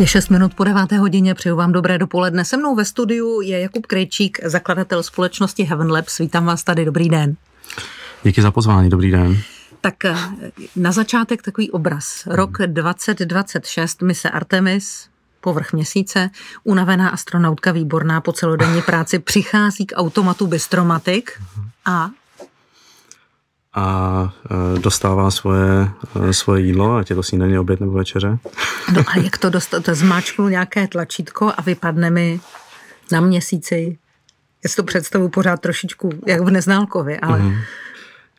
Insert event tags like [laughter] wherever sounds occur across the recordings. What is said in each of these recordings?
Je 6 minut po 9. hodině, přeju vám dobré dopoledne. Se mnou ve studiu je Jakub Krejčík, zakladatel společnosti Heaven Labs. Vítám vás tady, dobrý den. Díky za pozvání, dobrý den. Tak eh, na začátek takový obraz. Rok 2026, mise Artemis, povrch měsíce, unavená astronautka výborná po celodenní práci přichází k automatu Bistromatic a a e, dostává svoje, e, svoje jídlo, ať je to snídaně, oběd nebo večeře. No a jak to dostat? To zmáčknu nějaké tlačítko a vypadne mi na měsíci. Já si to představu pořád trošičku, jak v Neználkovi, ale... Mm-hmm.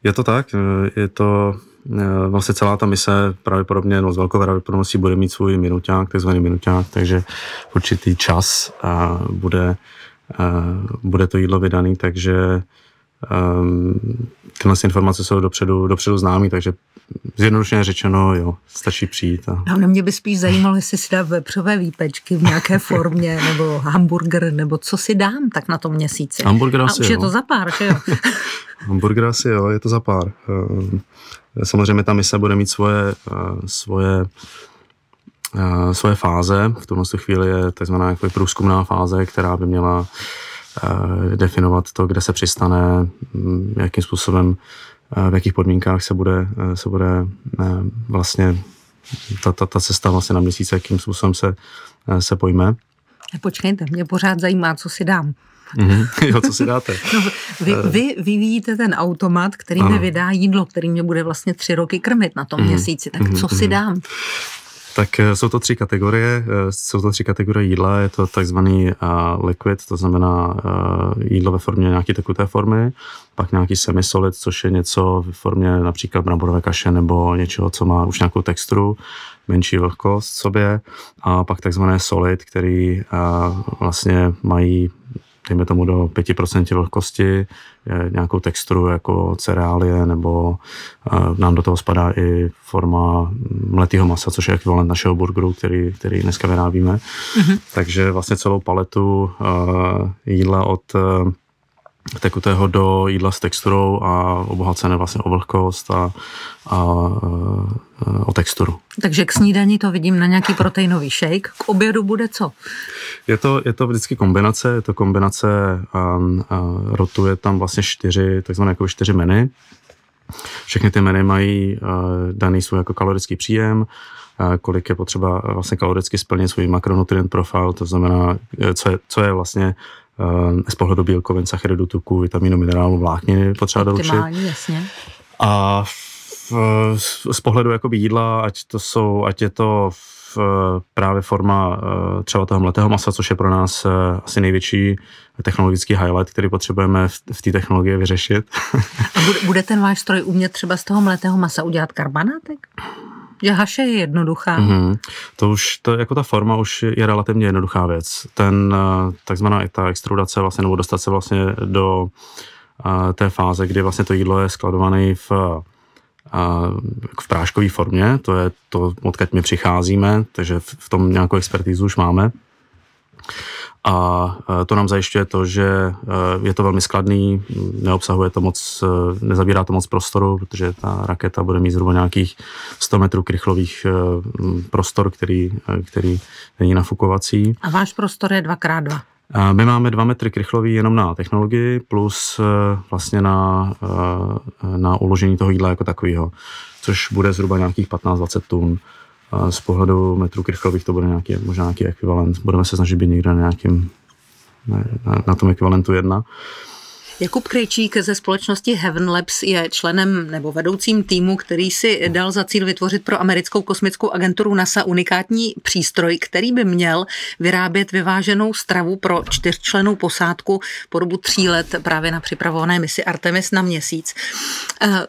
Je to tak, e, je to vlastně celá ta mise pravděpodobně, no s velkou pravděpodobností bude mít svůj minuták, takzvaný minuták, takže určitý čas a bude, bude to jídlo vydaný, takže Ehm, tyhle informace jsou dopředu, dopředu známý, takže zjednodušeně řečeno, jo, stačí přijít. A... No, no mě by spíš zajímalo, jestli si dá vepřové výpečky v nějaké formě, [laughs] nebo hamburger, nebo co si dám tak na tom měsíci. Hamburger asi A už jo. je to za pár, že jo? [laughs] hamburger asi jo, je to za pár. Ehm, samozřejmě ta mise bude mít svoje, eh, svoje eh, svoje fáze. V tuhle chvíli je takzvaná jako průzkumná fáze, která by měla definovat to, kde se přistane, mm, jakým způsobem, eh, v jakých podmínkách se bude, eh, se bude eh, vlastně ta, ta, ta cesta vlastně na měsíc jakým způsobem se, se pojme. Počkejte, mě pořád zajímá, co si dám. Mm-hmm. [laughs] Jo, co si dáte? [laughs] No, vy, vy vyvíjíte ten automat, který ano. mi vydá jídlo, který mě bude vlastně tři roky krmit na tom mm-hmm. měsíci. Tak mhm, co mm-hmm. si mhm. dám? Tak eh, jsou to tři kategorie. Eh, jsou to tři kategorie jídla. Je to takzvaný eh, liquid, to znamená jídlo ve formě nějaké tekuté formy, pak nějaký semisolid, což je něco ve formě například bramborové kaše nebo něčeho, co má už nějakou texturu, menší vlhkost v sobě. A pak takzvané solid, který vlastně mají dejme tomu do 5% vlhkosti, nějakou texturu jako cereálie, nebo eh, nám do toho spadá i forma mletého masa, což je ekvivalent našeho burgeru, který, který dneska vyrábíme. Mm-hmm. Takže vlastně celou paletu eh, jídla od eh, tekutého do jídla s texturou a obohacené vlastně o vlhkost a, a, a e, o texturu. Takže k snídani to vidím na nějaký proteinový shake. K obědu bude co? Je to, je to vždycky kombinace. Je to kombinace, a, um, a e, rotuje tam vlastně čtyři, takzvané jako čtyři meny. Všechny ty meny mají a, e, daný svůj jako kalorický příjem, kolik je potřeba vlastně kaloricky splnit svůj makronutrient profil, to znamená, co je, co je vlastně Eh, z pohledu bílkovin, sacharidů, tuků, vitamínu, minerálu, vlákniny potřeba doručit. jasně. A v, eh, z pohledu jakoby jídla, ať to jsou, ať je to v, eh, právě forma třeba toho mletého masa, což je pro nás asi největší technologický highlight, který potřebujeme v, v té technologii vyřešit. A bude, bude ten váš stroj umět třeba z toho mletého masa udělat karbanátek? že haše je jednoduchá. Mm-hmm. To už, to, jako ta forma už je relativně jednoduchá věc. Ten, eh, takzvaná ta extrudace vlastně, nebo dostat se vlastně do eh, té fáze, kdy vlastně to jídlo je skladované v eh, jako v práškové formě, to je to, odkud my přicházíme, takže v tom nějakou expertizu už máme a e, to nám zajišťuje to, že e, je to velmi skladný, neobsahuje to moc, e, nezabírá to moc prostoru, protože ta raketa bude mít zhruba nějakých 100 metrů krychlových prostor, který, který není nafukovací. A váš prostor je 2x2? My máme 2 metry krychlový jenom na technologii plus vlastně na, na uložení toho jídla jako takového, což bude zhruba nějakých 15-20 tun z pohledu metru krychlových to bude nějaký, možná nějaký ekvivalent. Budeme se snažit být někde na nějakým, na, na tom ekvivalentu jedna. Jakub Krejčík ze společnosti Heaven Labs je členem nebo vedoucím týmu, který si dal za cíl vytvořit pro americkou kosmickou agenturu NASA unikátní přístroj, který by měl vyrábět vyváženou stravu pro čtyřčlenou posádku po dobu tří let právě na připravované misi Artemis na měsíc. Eh,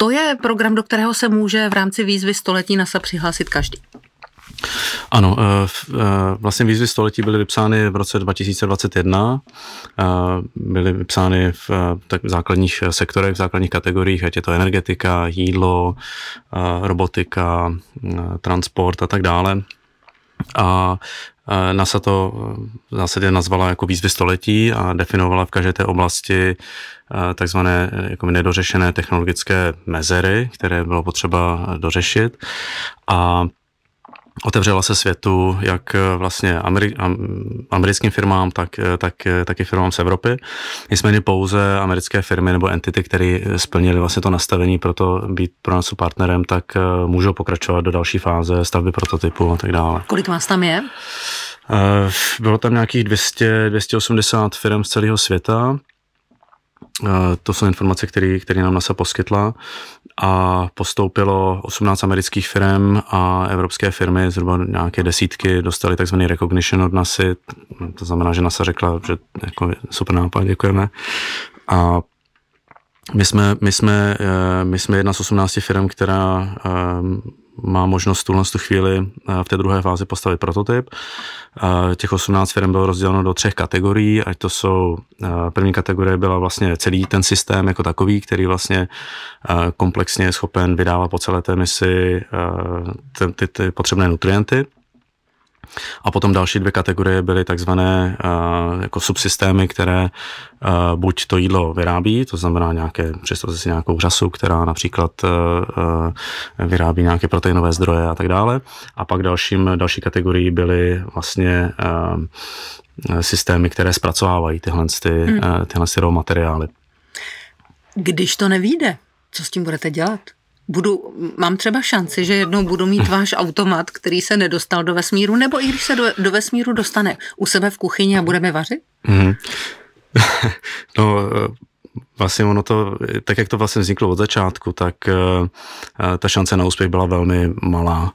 to je program, do kterého se může v rámci výzvy století NASA přihlásit každý. Ano, eh, eh, vlastně výzvy století byly vypsány v roce 2021, eh, byly vypsány v tak základních sektorech, v základních kategoriích, ať je to energetika, jídlo, robotika, transport a tak dále a NASA to eh, v zásadě nazvala jako výzvy století a definovala v každé té oblasti eh, takzvané jako nedořešené technologické mezery, které bylo potřeba dořešit. A otevřela se světu jak eh, vlastně Ameri- americkým firmám, tak, eh, eh, tak i firmám z Evropy. Nicméně pouze americké firmy nebo entity, které splnily vlastně to nastavení pro to být pro nás partnerem, tak můžou pokračovat do další fáze stavby prototypu a tak dále. Kolik vás tam je? Bylo tam nějakých 200, 280 firm z celého světa. To jsou informace, které nám NASA poskytla a postoupilo 18 amerických firm a evropské firmy, zhruba nějaké desítky, dostali takzvaný recognition od NASA, to znamená, že NASA řekla, že jako super nápad, děkujeme. A my jsme, my, jsme, eh, my jsme jedna z 18 firm, která eh, má možnost tuhle tu chvíli eh, v té druhé fázi postavit prototyp. Eh, těch 18 firm bylo rozděleno do třech kategorií, ať to jsou, eh, první kategorie byla vlastně celý ten systém jako takový, který vlastně komplexně je schopen vydávat po celé té misi ty, ty, ty potřebné nutrienty. A potom další dvě kategorie byly takzvané uh, jako subsystémy, které uh, buď to jídlo vyrábí, to znamená nějaké, představte si nějakou řasu, která například uh, vyrábí nějaké proteinové zdroje a tak dále. A pak dalším, další kategorii byly vlastně systémy, které zpracovávají tyhle, ty, mm. tyhle materiály. Když to nevíde, co s tím budete dělat? budu, mám třeba šanci, že jednou budu mít hm. váš automat, který se nedostal do vesmíru, nebo i když se do, do vesmíru dostane u sebe v kuchyni a budeme vařit? Mm. [laughs] no, eh, vlastně ono to, tak jak to vlastně vzniklo od začátku, tak eh, eh, ta šance na úspěch byla velmi malá.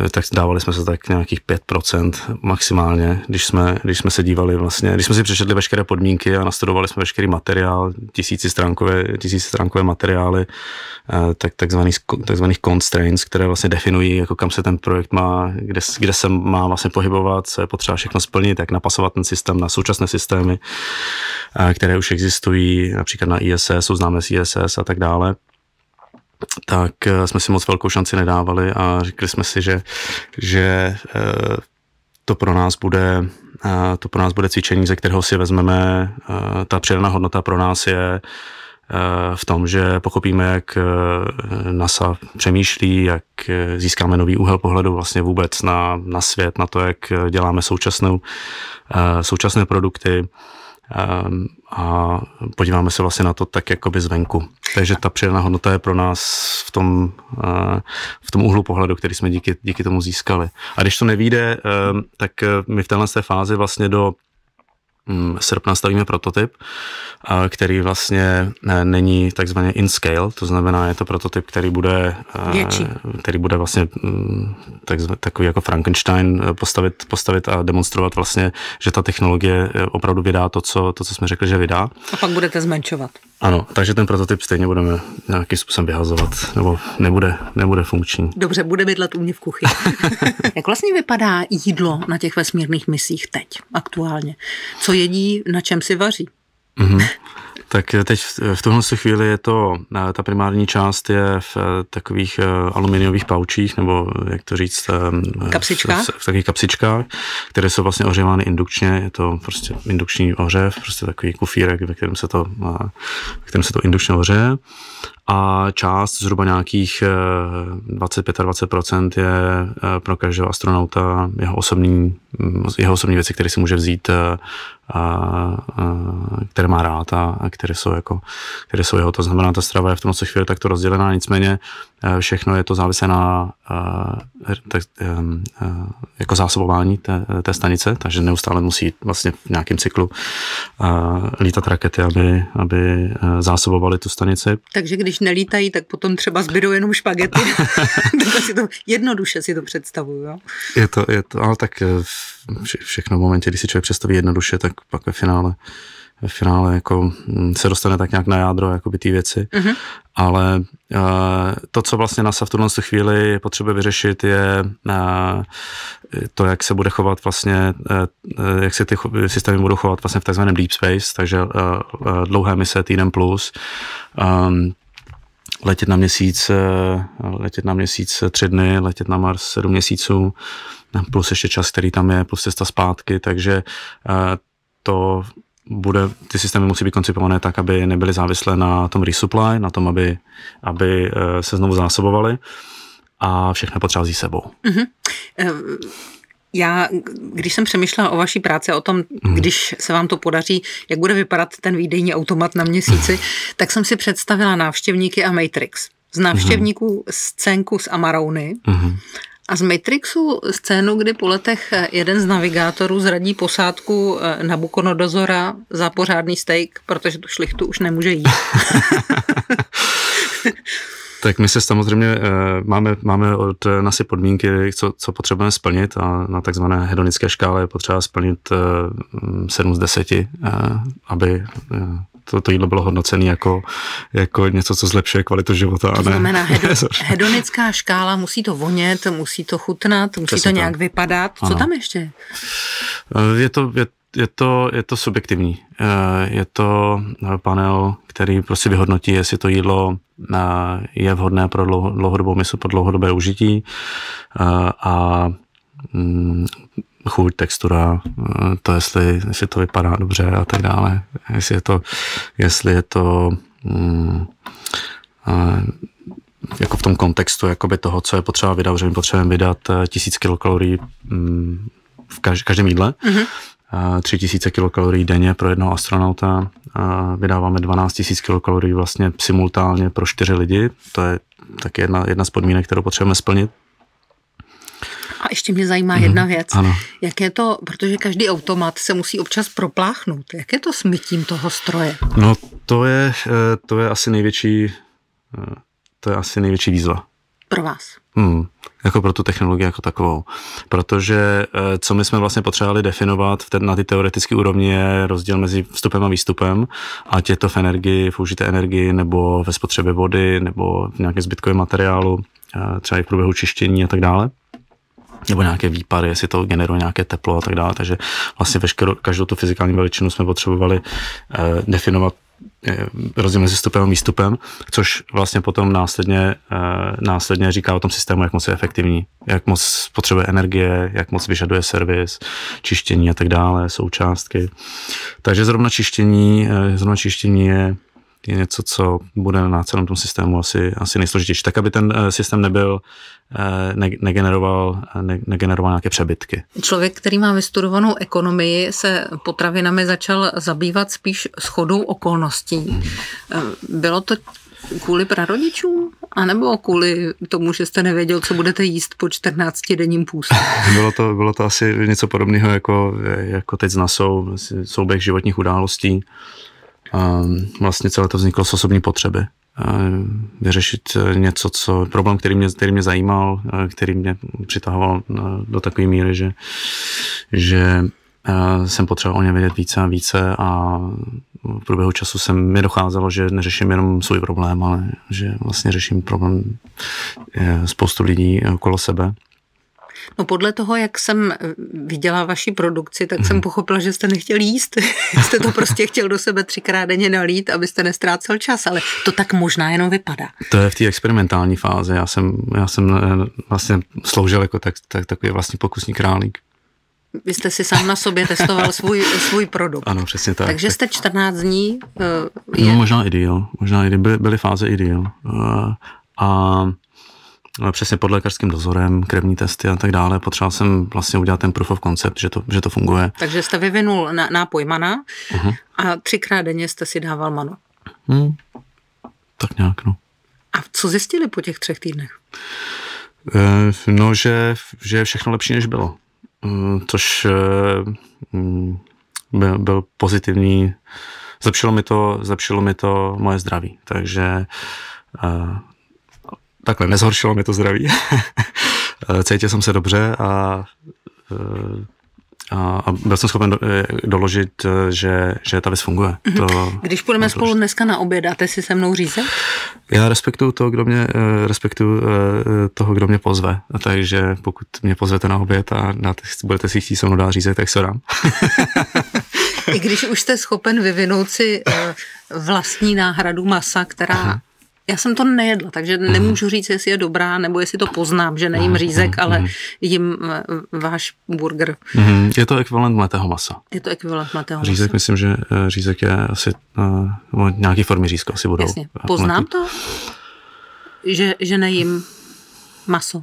Eh, tak dávali jsme se tak nějakých 5% maximálně, když jsme, když jsme se dívali vlastně, když jsme si přečetli veškeré podmínky a nastudovali jsme veškerý materiál, tisíci stránkové, tisíci stránkové materiály, eh, tak, takzvaných, takzvaných constraints, které vlastně definují, jako kam se ten projekt má, kde, kde se má vlastně pohybovat, co je potřeba všechno splnit, jak napasovat ten systém na současné systémy, eh, které už existují, například na ISS, jsou známé z ISS a tak dále tak eh, jsme si moc velkou šanci nedávali a říkali jsme si, že, že eh, to pro nás bude eh, to pro nás bude cvičení, ze kterého si vezmeme. Ta přidaná hodnota pro nás je v tom, že pochopíme, jak NASA přemýšlí, jak získáme nový úhel pohledu vlastně vůbec na, na svět, na to, jak děláme současnou, současné produkty Ehm, a podíváme se vlastně na to tak jakoby zvenku. Takže ta přidaná hodnota je pro nás v tom, eh, v tom úhlu pohledu, který jsme díky, díky tomu získali. A když to nevíde, ehm, tak eh, my v téhle fázi vlastně do Mm, srpna stavíme prototyp, který vlastně e, není takzvaně in scale, to znamená, je to prototyp, který bude, e, Větší. který bude vlastně mm, takový jako Frankenstein e, postavit, postavit a demonstrovat vlastně, že ta technologie opravdu vydá to, co, to, co jsme řekli, že vydá. A pak budete zmenšovat. Ano, takže ten prototyp stejně budeme nějakým způsobem vyhazovat, nebo nebude, nebude funkční. Dobře, bude bydlet u mě v kuchyni. [laughs] Jak vlastně vypadá jídlo na těch vesmírných misích teď, aktuálně? Co jedí, na čem si vaří? Mm-hmm. Tak eh, teď v tuhle chvíli je to, eh, ta primární část je v eh, takových aluminiových paučích, nebo jak to říct, Kapsička. V, v, v takových kapsičkách, které jsou vlastně ohřevány indukčně, je to prostě indukční ohřev, prostě takový kufírek, ve kterém se to, ve kterém se to indukčně ohřeje a část, zhruba nějakých 20 eh, je eh, pro každého astronauta jeho osobní, mm, jeho osobní věci, které si může vzít, eh, které má rád a, které, jsou jako, které jsou jeho. To znamená, ta strava je v tomto chvíli takto rozdělená, nicméně všechno je to závislé na tak, ehm, jako zásobování té, té stanice, takže neustále musí vlastně v nějakém cyklu lítat rakety, aby, aby zásobovali tu stanici. Takže když když nelítají, tak potom třeba zbydou jenom špagety. [laughs] si to, jednoduše si to představuju. Jo? Je to, je to, ale tak eh, vše, všechno v momentě, když si člověk představí jednoduše, tak pak ve finále ve finále jako mm, se dostane tak nějak na jádro jakoby ty věci. uh-huh. Ale uh, to, co vlastně NASA v tuhle chvíli je potřeba vyřešit, je uh, to, jak se bude chovat vlastně, uh, jak se ty systémy budou chovat vlastně v takzvaném deep space, takže dlouhé mise týden plus. Um, letět na měsíc, eh, letět na měsíc tři dny, letět na Mars sedm měsíců, plus ještě čas, který tam je, plus cesta zpátky, takže eh, to bude, ty systémy musí být koncipované tak, aby nebyly závislé na tom resupply, na tom, aby, aby eh, se znovu zásobovaly a všechno potřeba sebou. Uh-huh. Já, když jsem přemýšlela o vaší práci, o tom, hmm. když se vám to podaří, jak bude vypadat ten výdejní automat na měsíci, hmm. tak jsem si představila návštěvníky a Matrix. Z návštěvníků hmm. scénku z Amarouny a z Matrixu scénu, kdy po letech eh, jeden z navigátorů zradí posádku eh, na Bukonodozora za pořádný steak, protože tu šlichtu už nemůže jít. [laughs] [laughs] Tak my se samozřejmě eh, máme, máme od eh, NASI podmínky, co, co potřebujeme splnit a na takzvané hedonické škále je potřeba splnit 7 eh, z 10, aby to, to jídlo bylo hodnocené jako, jako něco, co zlepšuje kvalitu života. To ne. znamená, [laughs] hedonická škála, musí to vonět, musí to chutnat, musí Přesně to nějak tak. vypadat. Co ano. tam ještě? Je to, je je to, je to subjektivní. Eh, je to eh, panel, který prostě vyhodnotí, jestli to jídlo eh, je vhodné pro dlouhodobou mysl, pro dlouhodobé užití a mm, chuť, textura, to jestli, jestli to vypadá dobře a tak dále. Jestli je to, jestli je to mm, jako v tom kontextu jakoby toho, co je potřeba vydat, že my potřebujeme vydat tisíc kilokalorií mm, v každém jídle, mm-hmm. 3000 kilokalorií denně pro jednoho astronauta. Vydáváme 12 000 kilokalorií vlastně simultánně pro čtyři lidi. To je taky jedna, jedna z podmínek, kterou potřebujeme splnit. A ještě mě zajímá mm, jedna věc. Ano. Jak je to, protože každý automat se musí občas propláchnout, jak je to s mytím toho stroje? No to je, eh, to je asi největší eh, to je asi největší výzva pro vás? Hmm, jako pro tu technologii jako takovou. Protože eh, co my jsme vlastně potřebovali definovat v ten, na ty teoretické úrovni je rozdíl mezi vstupem a výstupem, ať je to v energii, v užité energii, nebo ve spotřebě vody, nebo v nějakém zbytkovém materiálu, eh, třeba i v průběhu čištění a tak dále nebo nějaké výpady, jestli to generuje nějaké teplo a tak dále. Takže vlastně veškerou, každou tu fyzikální veličinu jsme potřebovali eh, definovat Eh, rozdíl mezi vstupem a výstupem, což vlastně potom následně, eh, následně říká o tom systému, jak moc je efektivní, jak moc potřebuje energie, jak moc vyžaduje servis, čištění a tak dále, součástky. Takže zrovna čištění, eh, zrovna čištění je je něco, co bude na celém tom systému asi, asi nejsložitější. Tak, aby ten eh, systém nebyl, eh, ne, negeneroval, eh, ne, negeneroval nějaké přebytky. Člověk, který má vystudovanou ekonomii, se potravinami začal zabývat spíš schodou okolností. Bylo to kvůli prarodičům? A nebo kvůli tomu, že jste nevěděl, co budete jíst po 14 denním půstu? [laughs] Bylo to, bylo to asi něco podobného jako, jako teď z NASou, souběh životních událostí. Uh, vlastně celé to vzniklo z osobní potřeby. Vyřešit eh, něco, co, problém, který mě, který mě zajímal, eh, který mě přitahoval eh, do takové míry, že, že jsem potřeboval o ně vědět více a více a v průběhu času se mi docházelo, že neřeším jenom svůj problém, ale že vlastně řeším problém spoustu lidí okolo sebe No podle toho, jak jsem eh, viděla vaši produkci, tak jsem mhm. pochopila, že jste nechtěl jíst. [laughs] jste to prostě chtěl do sebe třikrát denně nalít, abyste nestrácel čas, ale to tak možná jenom vypadá. To je v té experimentální fázi. Já jsem, já jsem eh, vlastně sloužil jako tak, tak, takový vlastně pokusní králík. Vy jste si sám na sobě testoval svůj, svůj produkt. Ano, přesně tak. Takže jste 14 dní. Eh, no, je... No, možná ideál. Možná ideál. Byly, byly fáze ideál. Uh, a přesně pod lékařským dozorem, krevní testy a tak dále. Potřeboval jsem vlastně udělat ten proof of concept, že to, že to funguje. Takže jste vyvinul nápoj mana uh-huh. a třikrát denně jste si dával mano. Hmm. Tak nějak, no. A co zjistili po těch třech týdnech? Eh, no, že, že je všechno lepší, než bylo. Eh, což eh, hm, byl, byl pozitivní. Zlepšilo mi, to, zlepšilo mi to moje zdraví. Takže takhle, nezhoršilo mi to zdraví. [laughs] Eh, cítil jsem se dobře a, eh, a, a byl jsem schopen eh, doložit, že, že ta věc funguje. Mhm. To Když půjdeme spolu dneska na oběd, dáte si se mnou řízek? Já respektuju to, kdo mě, respektuju toho, kdo mě pozve. A takže pokud mě pozvete na oběd a dáte, budete si chtít se mnou dát řízek, tak se dám. [laughs] I když už jste schopen vyvinout si vlastní náhradu masa, která Aha já jsem to nejedla, takže mhm. nemůžu říct, jestli je dobrá, nebo jestli to poznám, že nejím mhm, řízek, mhm, ale jim eh, váš burger. Je to ekvivalent mletého masa. Je to ekvivalent mletého masa. Řízek, myslím, že eh, řízek je asi uh, nějaký formy řízka asi budou. Jasně. Poznám mletý. to, že, že nejím maso.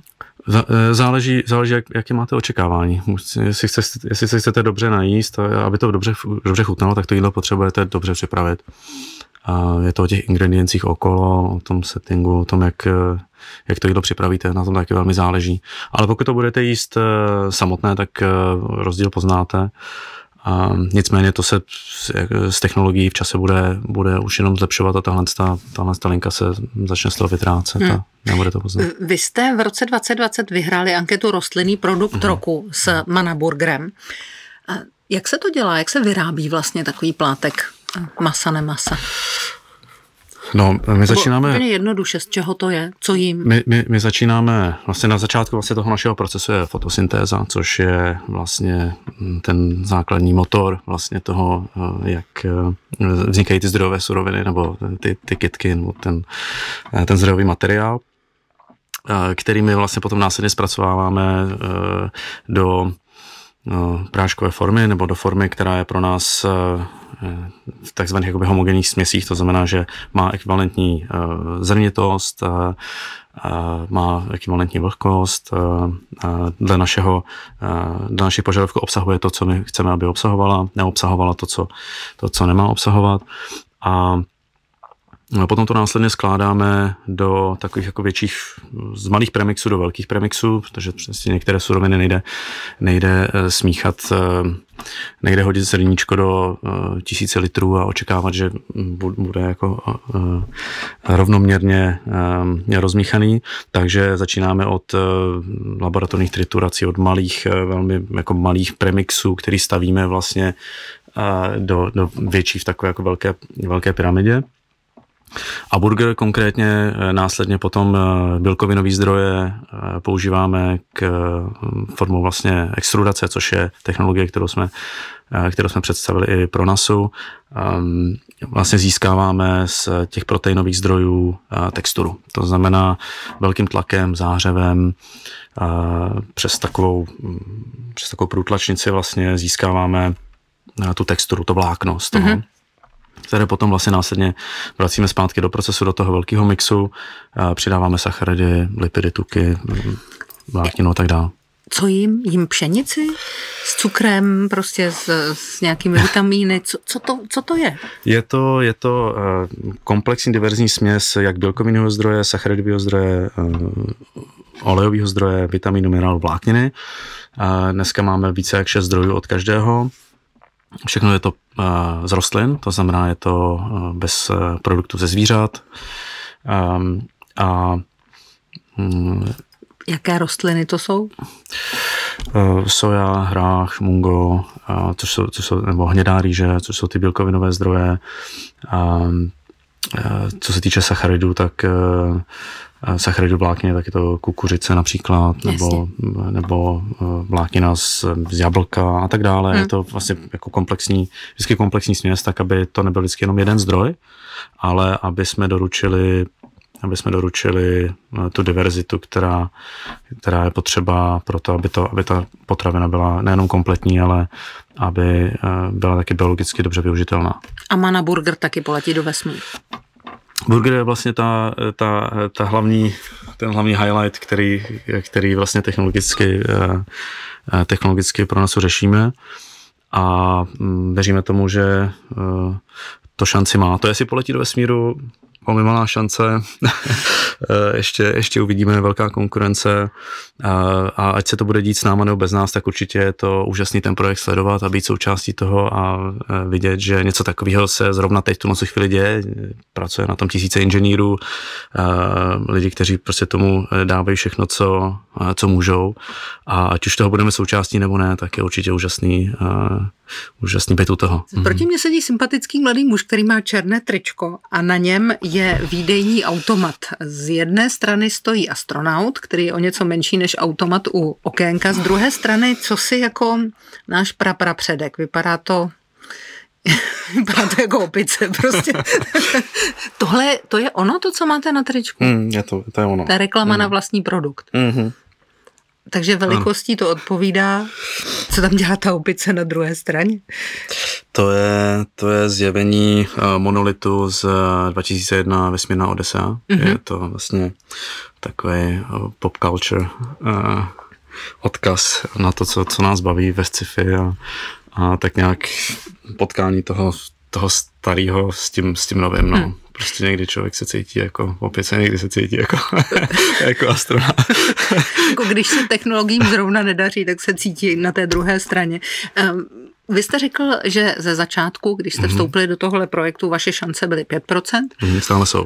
Záleží, záleží jak, jaké máte očekávání. Jestli, chce, jestli se chcete dobře najíst, aby to dobře, dobře chutnalo, tak to jídlo potřebujete dobře připravit. A je to o těch ingrediencích okolo, o tom settingu, o tom, jak, eh, jak to jídlo připravíte, na tom taky velmi záleží. Ale pokud to budete jíst eh, samotné, tak eh, rozdíl poznáte. A nicméně to se s technologií v čase bude, bude už jenom zlepšovat a tahle, ta, tahle ta linka se začne z toho vytrácet hmm. a nebude to poznat. Vy jste v roce 2020 vyhráli anketu Rostlinný produkt hmm. roku s Manaburgerem. Jak se to dělá? Jak se vyrábí vlastně takový plátek? Masa, ne masa. No, my začínáme... Úplně jednoduše, z čeho to je, co jim? My, my, my začínáme, vlastně na začátku vlastně toho našeho procesu je fotosyntéza, což je vlastně ten základní motor vlastně toho, eh, jak eh, vznikají ty zdrojové suroviny, nebo ty, ty kitky, nebo ten, eh, ten zdrojový materiál, který my vlastně potom následně zpracováváme do No, práškové formy nebo do formy, která je pro nás eh, v takzvaných jakoby homogenních směsích, to znamená, že má ekvivalentní eh, zrnitost, eh, má ekvivalentní vlhkost, dle, našeho, dle našich požadavků obsahuje to, co my chceme, aby obsahovala, neobsahovala to, co, to, co nemá obsahovat. A No a potom to následně skládáme do takových jako větších, z malých premixů do velkých premixů, protože přesně některé suroviny nejde, nejde eh, smíchat, eh, nejde hodit srdníčko do eh, tisíce litrů a očekávat, že bude jako rovnoměrně rozmíchaný. Takže začínáme od laboratorních triturací, od malých, velmi jako malých premixů, který stavíme vlastně do, do větší v takové jako velké, velké pyramidě. A burger konkrétně eh, následně potom eh, bílkovinový zdroje eh, používáme k formou vlastně extrudace, což je technologie, kterou jsme, kterou jsme představili i pro NASU. Ehm, vlastně získáváme z těch proteinových zdrojů texturu. To znamená velkým tlakem, zářevem, přes takovou, přes takovou průtlačnici vlastně získáváme tu texturu, to vlákno z toho. Mm-hmm které potom vlastně následně vracíme zpátky do procesu, do toho velkého mixu, přidáváme sacharidy, lipidy, tuky, vlákninu a tak dále. Co jim? Jím pšenici? S cukrem, prostě s, s nějakými vitamíny? Co, co, to, co to je? Je to, je to eh, komplexní diverzní směs jak bílkovinového zdroje, sacharidového zdroje, eh, olejového zdroje, vitamínu, minerálu, vlákniny. Dneska máme více jak šest zdrojů od každého Všechno je to eh, z rostlin, to znamená, je to eh, bez eh, produktů ze zvířat. Ehm, a mm, Jaké rostliny to jsou? Soja, hrách, mungo, což jsou, což jsou, nebo hnědá rýže, což jsou ty bílkovinové zdroje. Ehm, Eh, co se týče sacharidů, tak eh, eh, sacharidů vlákně, tak je to kukuřice například, nebo, nebo vláknina z, z jablka a tak dále. Hmm. Je to vlastně jako komplexní, vždycky komplexní směs, tak aby to nebyl vždycky jenom jeden zdroj, ale aby jsme doručili aby jsme doručili eh, tu diverzitu, která, která je potřeba pro to, aby, to, aby ta potravina byla nejenom kompletní, ale aby eh, byla taky biologicky dobře využitelná. A má na Burger taky poletí do vesmíru. Burger je vlastně ta, ta, ta hlavní, ten hlavní highlight, který, který vlastně technologicky, eh, technologicky pro nás řešíme a mm, věříme tomu, že to šanci má. To, jestli poletí do vesmíru, velmi malá šance, [laughs] ještě, ještě uvidíme velká konkurence a ať se to bude dít s náma nebo bez nás, tak určitě je to úžasný ten projekt sledovat a být součástí toho a e, vidět, že něco takového se zrovna teď tu noci chvíli děje, pracuje na tom tisíce inženýrů, e, lidi, kteří prostě tomu e, dávají všechno, co, co můžou a ať už toho budeme součástí nebo ne, tak je určitě úžasný, úžasný byt u toho. Proti mhm. mně sedí sympatický mladý muž, který má černé tričko a na něm je je výdejní automat. Z jedné strany stojí astronaut, který je o něco menší než automat u okénka, z druhé strany, co si jako náš praprapředek. Vypadá to [laughs] Vypadá to jako opice, prostě. [laughs] Tohle, to je ono, to, co máte na tričku? Mm, je to, to je ono. Ta reklama mm. na hmm. vlastní produkt. Mm-hmm. Takže velikostí to odpovídá. Co tam dělá ta opice na druhé straně? To je, to je zjevení eh, monolitu z 2001 eh, Vesmírná Odesa. Mm-hmm. Je to vlastně takový eh, pop culture uh, odkaz na to, co, co nás baví ve sci-fi a, a tak nějak potkání toho toho starého s tím, s tím novým, no. Hmm. Prostě někdy člověk se cítí jako, opět se někdy se cítí jako, [laughs] jako astronaut. jako když se technologiím zrovna nedaří, tak se cítí na té druhé straně. Um, vy jste řekl, že ze začátku, když jste mhm. vstoupili do tohle projektu, vaše šance byly 5%. Mm, stále jsou.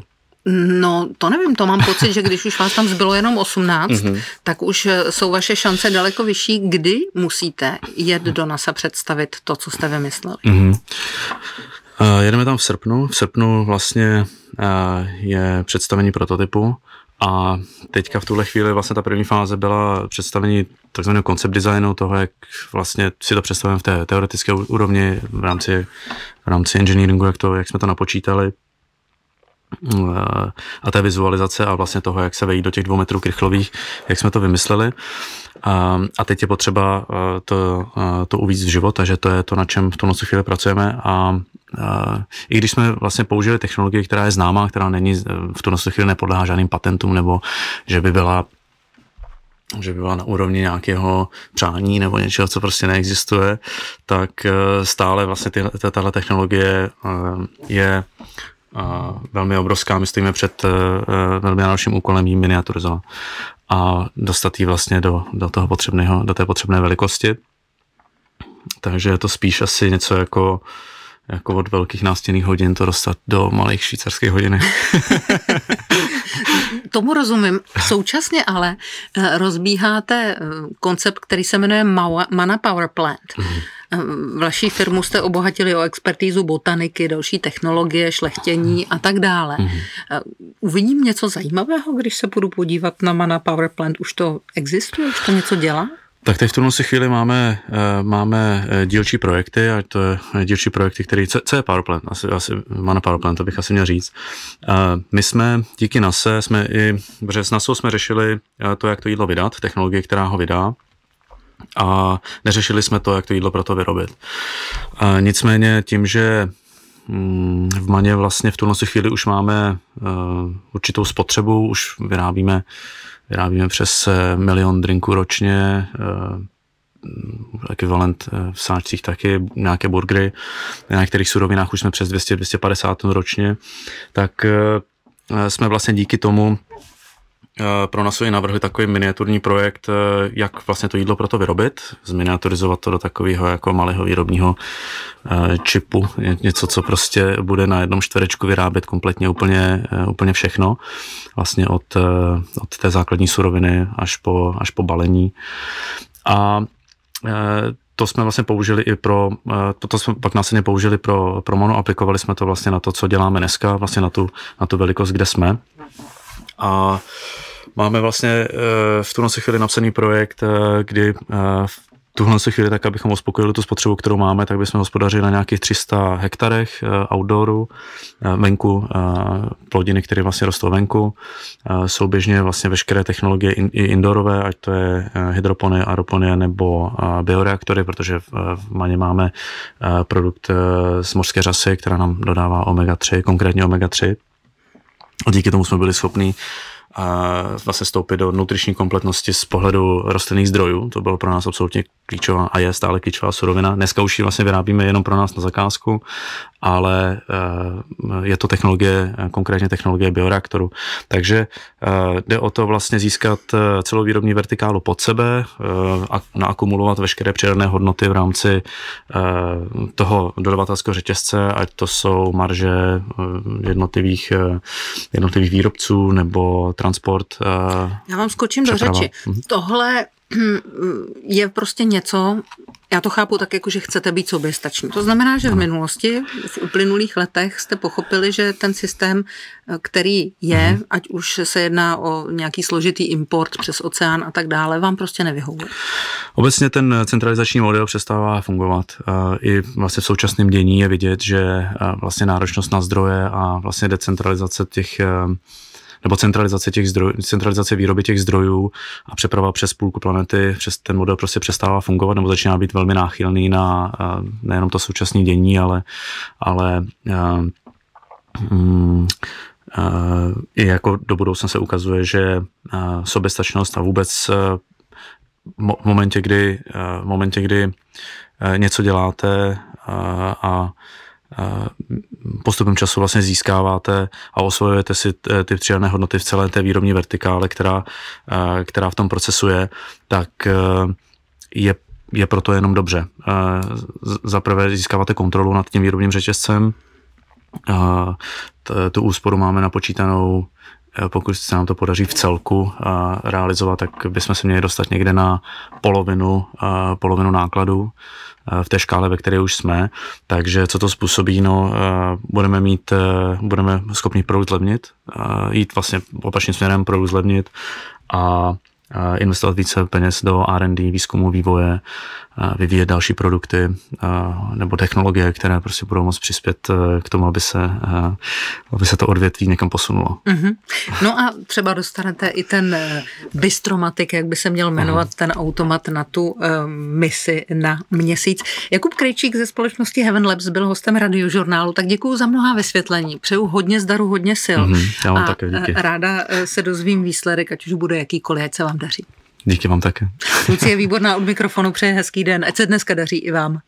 No, to nevím, to mám pocit, že když už vás tam zbylo jenom 18, mm-hmm. tak už eh, jsou vaše šance daleko vyšší, kdy musíte jet do NASA představit to, co jste vymysleli. Mm-hmm. Eh, jedeme tam v srpnu. V srpnu vlastně eh, je představení prototypu a teďka v tuhle chvíli vlastně ta první fáze byla představení takzvaného koncept designu, toho, jak vlastně si to představujeme v té teoretické úrovni v rámci, v rámci engineeringu, jak, to, jak jsme to napočítali eh, a té vizualizace a vlastně toho, jak se vejít do těch dvou metrů krychlových, jak jsme to vymysleli. A teď je potřeba to, to uvíct v život, takže to je to, na čem v tuhle chvíli pracujeme a i když jsme vlastně použili technologii, která je známá, která není eh, v tu chvíli nepodlá žádným patentům, nebo že by byla že by byla na úrovni nějakého přání nebo něčeho, co prostě neexistuje, tak eh, stále vlastně tahle technologie eh, je velmi obrovská. My stojíme před velmi náročným úkolem jí miniaturizovat a dostat ji vlastně do, do, toho potřebného, do té potřebné velikosti. Takže je to spíš asi něco jako uh, jako od velkých nástěnných hodin to dostat do malých švýcarských hodin. [laughs] Tomu rozumím. Současně ale eh, rozbíháte eh, koncept, který se jmenuje Mana Power Plant. Mhm. Eh, Vaší firmu jste obohatili o expertízu botaniky, další technologie, šlechtění a tak dále. Mhm. Uvidím něco zajímavého, když se budu podívat na Mana Power Plant. Už to existuje? Už to něco dělá? Tak teď v tuhle chvíli máme, eh, máme eh, dílčí projekty, a to je eh, dílčí projekty, který, co, co je PowerPlant, asi, asi má na PowerPlant, to bych asi měl říct. My jsme díky NASA, jsme i, protože s NASA jsme řešili to, jak to jídlo vydat, technologie, která ho vydá, a neřešili jsme to, jak to jídlo pro to vyrobit. Nicméně tím, že Mm, v Maně vlastně v tuhle chvíli už máme eh, určitou spotřebu, už vyrábíme, vyrábíme přes eh, milion drinků ročně, eh, ekvivalent v sáčcích taky, nějaké burgery, na některých surovinách už jsme přes 200-250 ročně, tak jsme vlastně díky tomu Eh, pro nás i navrhli takový miniaturní projekt, eh, jak vlastně to jídlo pro to vyrobit, zminiaturizovat to do takového jako malého výrobního eh, čipu, něco, co prostě bude na jednom čtverečku vyrábět kompletně úplně, úplně všechno, vlastně od, od té základní suroviny až po, až po balení. A to jsme vlastně použili i pro, toto jsme pak následně použili pro, pro mono, aplikovali jsme to vlastně na to, co děláme dneska, vlastně na tu, na tu velikost, kde jsme. A uh, Máme vlastně eh, v tuhle chvíli napsaný projekt, eh, kdy eh, v tuhle chvíli tak, abychom uspokojili tu spotřebu, kterou máme, tak bychom hospodařili na nějakých 300 hektarech outdooru, venku, plodiny, které vlastně rostou venku. Souběžně vlastně veškeré technologie i indoorové, ať to je hydropony, aeropony nebo bioreaktory, protože v Maně máme produkt z mořské řasy, která nám dodává omega-3, konkrétně omega-3. Díky tomu jsme byli schopni a vlastně stoupit do nutriční kompletnosti z pohledu rostlinných zdrojů. To bylo pro nás absolutně klíčová a je stále klíčová surovina. Dneska už ji vlastně vyrábíme jenom pro nás na zakázku, ale eh, je to technologie, konkrétně technologie bioreaktoru. Takže eh, jde o to vlastně získat eh, celou výrobní vertikálu pod sebe a naakumulovat veškeré přidané hodnoty v rámci toho dodavatelského řetězce, ať to jsou marže jednotlivých, jednotlivých výrobců nebo transport. Eh, já vám skočím do řeči. Mhm. Tohle hm, je prostě něco, já to chápu tak, jako že chcete být soběstační. To znamená, že v minulosti, v uplynulých letech jste pochopili, že ten systém, eh, který je, mhm. ať už se jedná o nějaký složitý import přes oceán a tak dále, vám prostě nevyhovuje. Obecně ten centralizační model přestává fungovat. Eh, I vlastně v současném dění je vidět, že vlastně náročnost na zdroje a vlastně decentralizace těch nebo centralizace, těch zdrojů, centralizace výroby těch zdrojů a přeprava přes půlku planety, přes ten model prostě přestává fungovat nebo začíná být velmi náchylný na eh, nejenom to současné dění, ale, ale um, i jako do budoucna se ukazuje, že soběstačnost a vůbec v momentě, kdy, v momentě, kdy něco děláte a, a postupem času vlastně získáváte a osvojujete si eh, ty přidané hodnoty v celé té výrobní vertikále, která, eh, která v tom procesu je, tak eh, je je proto jenom dobře. Za prvé získáváte kontrolu nad tím výrobním řetězcem, tu úsporu máme napočítanou, pokud se nám to podaří v celku realizovat, tak bychom se měli dostat někde na polovinu, polovinu nákladů, v té škále, ve které už jsme. Takže co to způsobí? No, eh, budeme mít, eh, budeme schopni produkt zlevnit, eh, jít vlastně opačným směrem, produkt zlevnit a investovat více peněz do R&D, výzkumu, vývoje, vyvíjet další produkty nebo technologie, které prostě budou moc přispět e, k tomu, aby se, e, aby se to odvětví někam posunulo. Mm-hmm. No a třeba dostanete i ten e, bistromatik, jak by se měl jmenovat mm-hmm. ten automat na tu misi na měsíc. Jakub Krejčík ze společnosti Heaven Labs byl hostem radiožurnálu, tak děkuji za mnoha vysvětlení. Přeju hodně zdaru, hodně sil. Mm-hmm. Já vám a také díky. ráda se dozvím výsledek, ať už bude jakýkoliv, ať se vám daří. Díky vám také. Lucie je výborná od mikrofonu, přeje hezký den. Ať se dneska daří i vám.